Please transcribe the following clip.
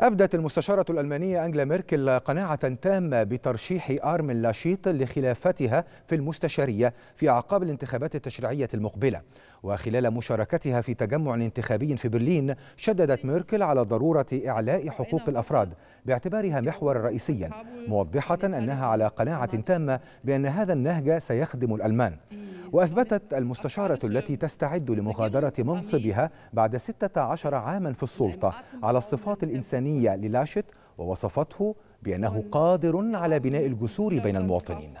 أبدت المستشارة الألمانية أنجلا ميركل قناعة تامة بترشيح أرمن لاشيت لخلافتها في المستشارية في أعقاب الانتخابات التشريعية المقبلة وخلال مشاركتها في تجمع انتخابي في برلين شددت ميركل على ضرورة إعلاء حقوق الأفراد باعتبارها محورا رئيسيا موضحة أنها على قناعة تامة بأن هذا النهج سيخدم الألمان وأثبتت المستشارة التي تستعد لمغادرة منصبها بعد 16 عاما في السلطة على الصفات الإنسانية للاشت ووصفته بأنه قادر على بناء الجسور بين المواطنين